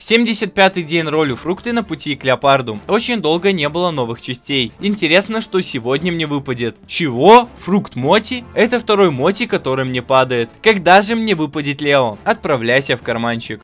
75-й день ролю фрукты на пути к леопарду. Очень долго не было новых частей. Интересно, что сегодня мне выпадет. Чего? Фрукт Моти? Это второй Моти, который мне падает. Когда же мне выпадет Лео? Отправляйся в карманчик.